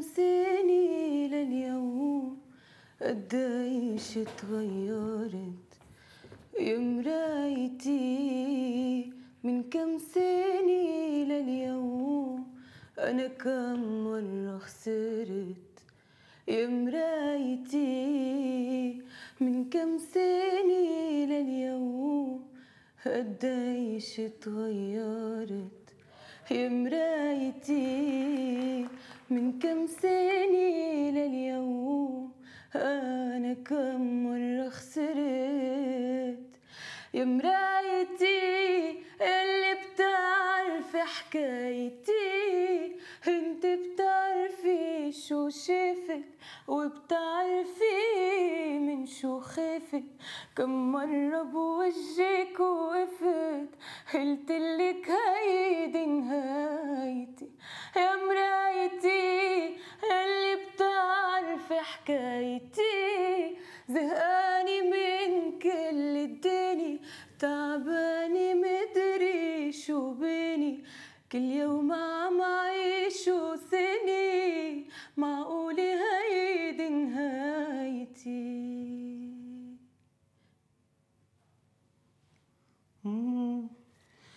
انساني لليوم قد ايش اتغيرت يا مرايتي من كم سنة لليوم انا كم مرة خسرت يا مرايتي من كم سنة لليوم قد ايش اتغيرت يا مرايتي من كم سنة لليوم أنا كم مرة خسرت يا مرايتي اللي بتعرفي حكايتي انت بتعرفي شو شفت وبتعرفي من شو خفت كم مرة بقول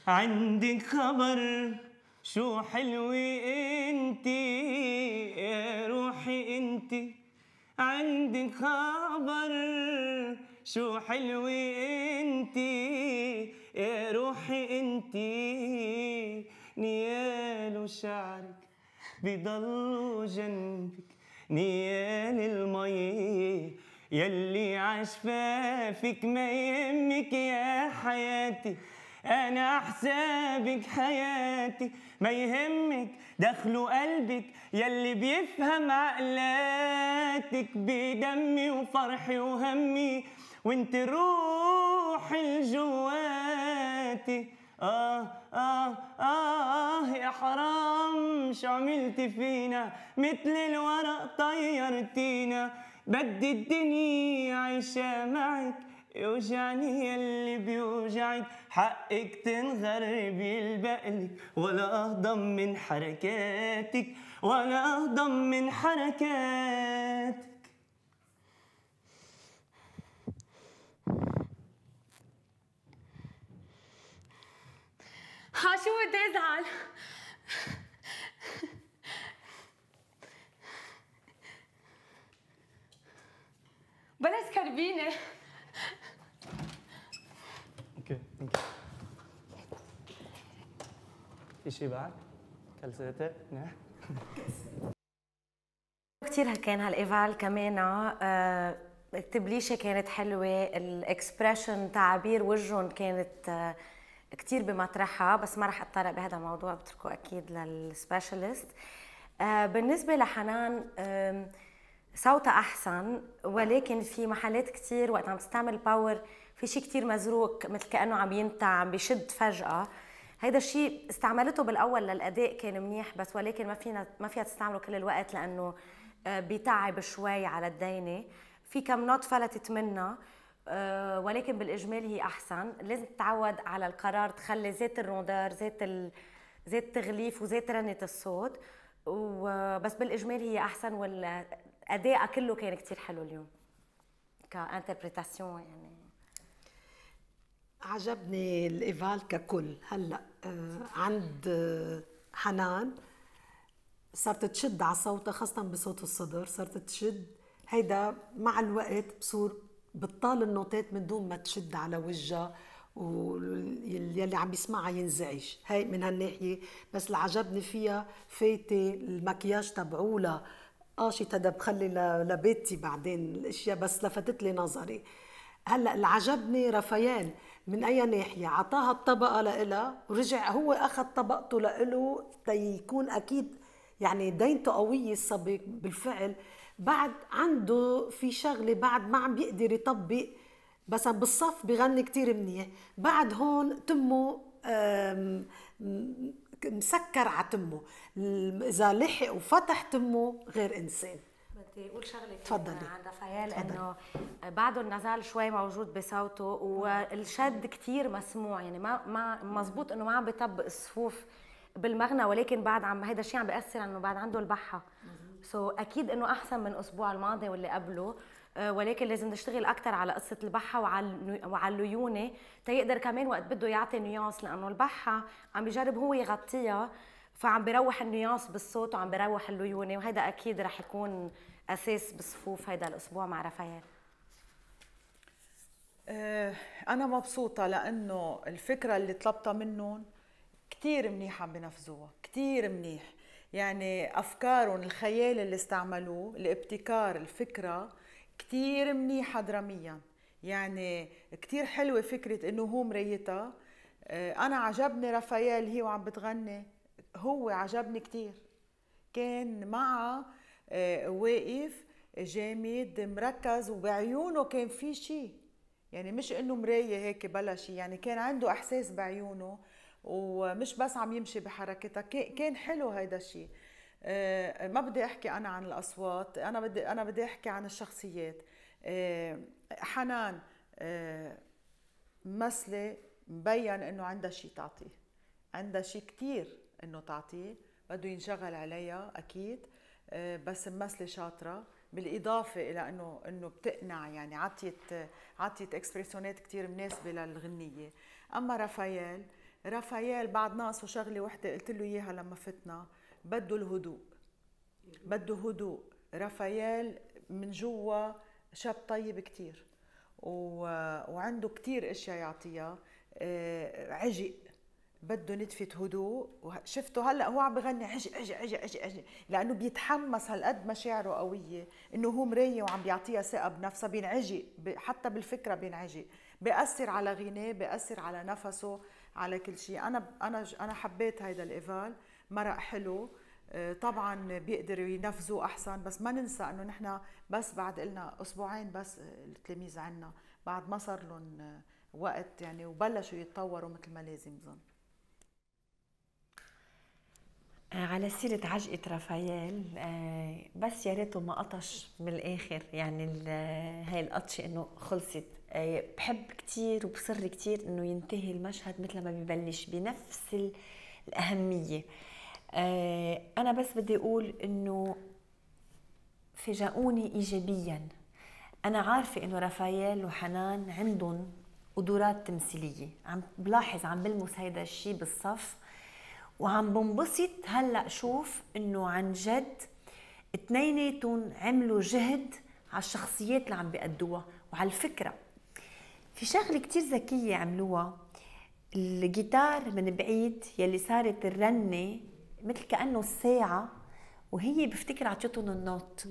عندك خبر شو حلوة انتي يا روحي انتي عندك خبر شو حلوة انتي يا روحي انتي نيال شعرك بضلوا جنبك نيال المي يلي عشفافك ما يهمك يا حياتي انا احسابك حياتي ما يهمك دخله قلبك يلي بيفهم عقلاتك بدمي وفرحي وهمي وانت روحي الجواتي آه آه آه يا حرام شو عملت فينا مثل الورق طيرتينا بدي الدنيا عيشة معك يوجعني يلي بيوجعك حقك تنغرب البقلك ولا اهضم من حركاتك ولا اهضم من حركاتك حشو تزعل بلا سكربينه اوكي ثانك شيء بعد؟ كلساتك؟ نعم كثير كان هالايفال كمان آه، آه، التبليشه كانت حلوه الاكسبريشن تعابير وجههم كانت آه، كثير بمطرحها بس ما رح اتطرق بهذا الموضوع بتركه اكيد للسبيشالست بالنسبه لحنان صوتها احسن ولكن في محلات كثير وقت عم تستعمل باور في شيء كثير مزروق مثل كانه عم ينتع عم بيشد فجاه هيدا الشيء استعملته بالاول للاداء كان منيح بس ولكن ما فينا ما فيها تستعمله كل الوقت لانه آه، بيتعب شوي على الدينه في كم نوت فلتت منها آه، ولكن بالاجمال هي احسن لازم تتعود على القرار تخلي ذات الروندار ذات ال... ذات تغليف وذات رنه الصوت بس بالاجمال هي احسن وال ادائها إيه كله كان كثير حلو اليوم كانتربريتاسيون يعني عجبني الايفال ككل هلا آه، عند آه، حنان صارت تشد على صوتها خاصة بصوت الصدر صارت تشد هيدا مع الوقت بصور بتطال النوتات من دون ما تشد على وجهها واللي عم يسمعها ينزعج هاي من هالناحية بس اللي عجبني فيها فايتة المكياج تبعولها اه شي تدا بخلي لبيتي بعدين الاشياء بس لفتت لي نظري هلا اللي عجبني رفيان من اي ناحيه عطاها الطبقه لإلها ورجع هو اخذ طبقته لإله تيكون اكيد يعني دينته قويه الصبي بالفعل بعد عنده في شغله بعد ما عم بيقدر يطبق بس بالصف بغني كتير منيح بعد هون تمه مسكر على تمه اذا لحق وفتح تمه غير انسان بدي اقول شغله تفضلي عن رافائيل انه بعده النزال شوي موجود بصوته والشد كثير مسموع يعني ما ما مزبوط انه ما عم بيطبق الصفوف بالمغنى ولكن بعد عم هذا الشيء عم بياثر انه بعد عنده البحه سو so اكيد انه احسن من الاسبوع الماضي واللي قبله آه، ولكن لازم نشتغل اكثر على قصه البحه وعلى وعلى الليونه تيقدر كمان وقت بده يعطي نيوانس لانه البحه عم بجرب هو يغطيها فعم بيروح النيوانس بالصوت وعم بيروح الليونه وهذا اكيد رح يكون اساس بصفوف هذا الاسبوع مع رفايل آه، أنا مبسوطة لأنه الفكرة اللي طلبتها منهم كثير منيح عم بنفذوها كثير منيح يعني أفكارهم الخيال اللي استعملوه الابتكار الفكرة كتير منيحه دراميا يعني كتير حلوه فكره انه هو مريتها آه، انا عجبني رافائيل هي وعم بتغني هو عجبني كتير كان معها آه، واقف جامد مركز وبعيونه كان في شيء يعني مش انه مرايه هيك بلا شيء يعني كان عنده احساس بعيونه ومش بس عم يمشي بحركتها كان حلو هيدا الشيء آه، ما بدي احكي انا عن الاصوات انا بدي انا بدي احكي عن الشخصيات آه، حنان ممثله آه، مبين انه عندها شيء تعطيه عندها شيء كثير انه تعطيه بده ينشغل عليها اكيد بس ممثله شاطره بالاضافه الى انه انه بتقنع يعني عطيت عطيت اكسبريسيونات كثير مناسبه للغنيه اما رافائيل رافائيل بعد ناقصه شغله وحده قلت له اياها لما فتنا بده الهدوء بده هدوء رافائيل من جوا شاب طيب كتير و... وعنده كتير اشياء يعطيها آه، عجق بده نتفة هدوء شفته هلا هو عم بغني عجق عجق عجق عجق عجق لانه بيتحمس هالقد مشاعره قويه انه هو مرايه وعم بيعطيها ثقه بنفسها بينعجق حتى بالفكره بينعجق بأثر على غناه بأثر على نفسه على كل شيء انا انا انا حبيت هيدا الايفال مرق حلو آه، طبعا بيقدروا ينفذوا احسن بس ما ننسى انه نحن بس بعد قلنا اسبوعين بس آه، التلاميذ عنا بعد ما صار لهم آه، وقت يعني وبلشوا يتطوروا مثل ما لازم بظن على سيرة عجقة رافائيل بس يا ريته ما قطش من الاخر يعني هاي القطشة إنه خلصت بحب كثير وبصر كثير إنه ينتهي المشهد مثل ما ببلش بنفس الأهمية آه، انا بس بدي اقول انه فاجئوني ايجابيا انا عارفه انه رافائيل وحنان عندهم قدرات تمثيليه عم بلاحظ عم بلمس هيدا الشيء بالصف وعم بنبسط هلا شوف انه عن جد اثنيناتهم عملوا جهد على الشخصيات اللي عم بيأدوها وعلى الفكره في شغله كتير ذكيه عملوها الجيتار من بعيد يلي صارت الرنه مثل كانه الساعه وهي بفتكر عطيتهم النوت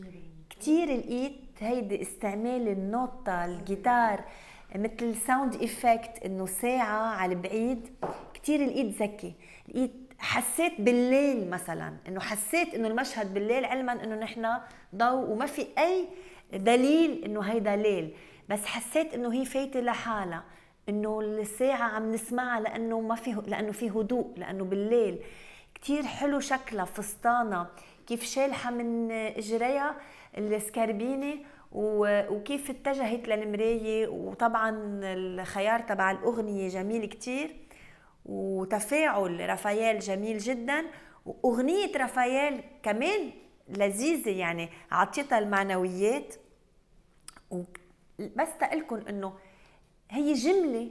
كثير لقيت هيدي استعمال النوت الجيتار مثل ساوند ايفكت انه ساعه على البعيد كثير لقيت ذكي لقيت حسيت بالليل مثلا انه حسيت انه المشهد بالليل علما انه نحن ضوء وما في اي دليل انه هيدا ليل بس حسيت انه هي فايته لحالها انه الساعه عم نسمعها لانه ما في لانه في هدوء لانه بالليل كتير حلو شكلها فستانها كيف شالحه من اجريها السكربينه وكيف اتجهت للمراية وطبعا الخيار تبع الأغنية جميل كتير وتفاعل رافائيل جميل جدا وأغنية رافائيل كمان لذيذة يعني عطيتها المعنويات بس تقلكن انه هي جملة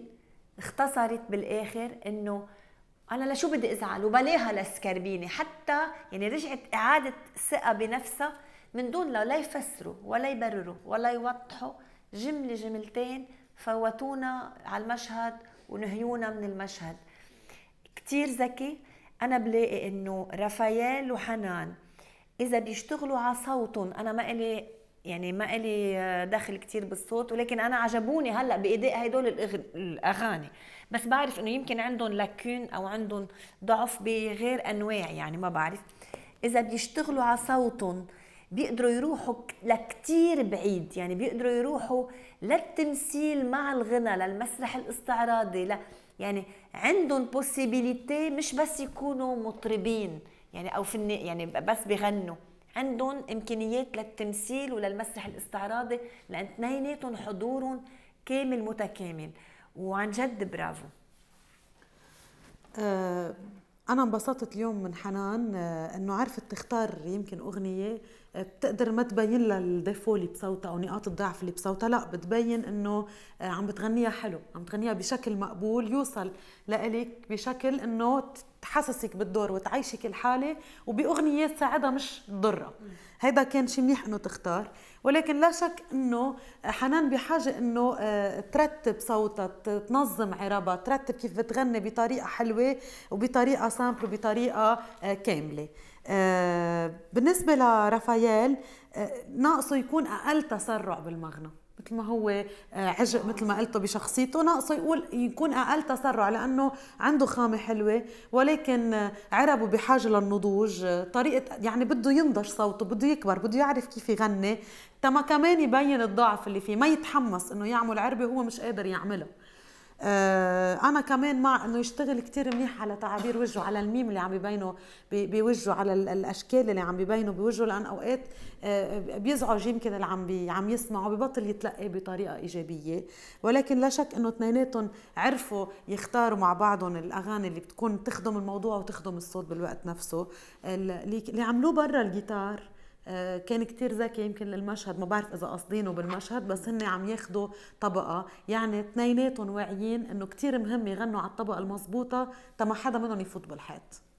اختصرت بالاخر انه انا لشو بدي ازعل وبلاها لسكربيني حتى يعني رجعت اعاده ثقه بنفسها من دون لا لا يفسروا ولا يبرروا ولا يوضحوا جمله جملتين فوتونا على المشهد ونهيونا من المشهد كتير ذكي انا بلاقي انه رافائيل وحنان اذا بيشتغلوا على صوتهم انا ما الي يعني ما إلي دخل كتير بالصوت ولكن أنا عجبوني هلا بايداء هدول الأغاني بس بعرف إنه يمكن عندهم لاكون أو عندهم ضعف بغير أنواع يعني ما بعرف إذا بيشتغلوا على صوتهم بيقدروا يروحوا لكتير بعيد يعني بيقدروا يروحوا للتمثيل مع الغنى للمسرح الاستعراضي لا يعني عندهم بوسيبيليتي مش بس يكونوا مطربين يعني او فن يعني بس بغنوا عندهم امكانيات للتمثيل وللمسرح الاستعراضي لان اثنيناتهم حضورهم كامل متكامل وعن جد برافو آه، انا انبسطت اليوم من حنان آه، انه عرفت تختار يمكن اغنيه بتقدر ما تبين لها الديفو اللي بصوتها او نقاط الضعف اللي بصوتها لا بتبين انه آه، عم بتغنيها حلو عم بتغنيها بشكل مقبول يوصل لإلك بشكل انه تحسسك بالدور وتعيشك الحاله وباغنيه تساعدها مش تضرها هيدا كان شيء منيح انه تختار ولكن لا شك انه حنان بحاجه انه آه، ترتب صوتها تنظم عربها ترتب كيف بتغني بطريقه حلوه وبطريقه سامبل وبطريقه آه، كامله آه، بالنسبة لرافائيل آه، ناقصه يكون أقل تسرع بالمغنى مثل ما هو آه، عجق مثل ما قلته بشخصيته ناقصه يقول يكون اقل تسرع لانه عنده خامه حلوه ولكن عربه بحاجه للنضوج طريقه يعني بده ينضج صوته بده يكبر بده يعرف كيف يغني تما كمان يبين الضعف اللي فيه ما يتحمس انه يعمل عربه هو مش قادر يعملها آه، انا كمان مع انه يشتغل كثير منيح على تعابير وجهه على الميم اللي عم ببينه بوجهه على الاشكال اللي عم ببينه بوجهه لان اوقات آه، بيزعج يمكن اللي عم عم يسمعه ببطل يتلقي بطريقه ايجابيه ولكن لا شك انه اثنيناتهم عرفوا يختاروا مع بعضهم الاغاني اللي بتكون تخدم الموضوع وتخدم الصوت بالوقت نفسه اللي عملوه برا الجيتار آه، كان كتير ذكي يمكن للمشهد ما بعرف اذا قاصدينه بالمشهد بس هن عم ياخذوا طبقه يعني اثنيناتهم واعيين انه كتير مهم يغنوا على الطبقه المضبوطه تما حدا منهم يفوت بالحيط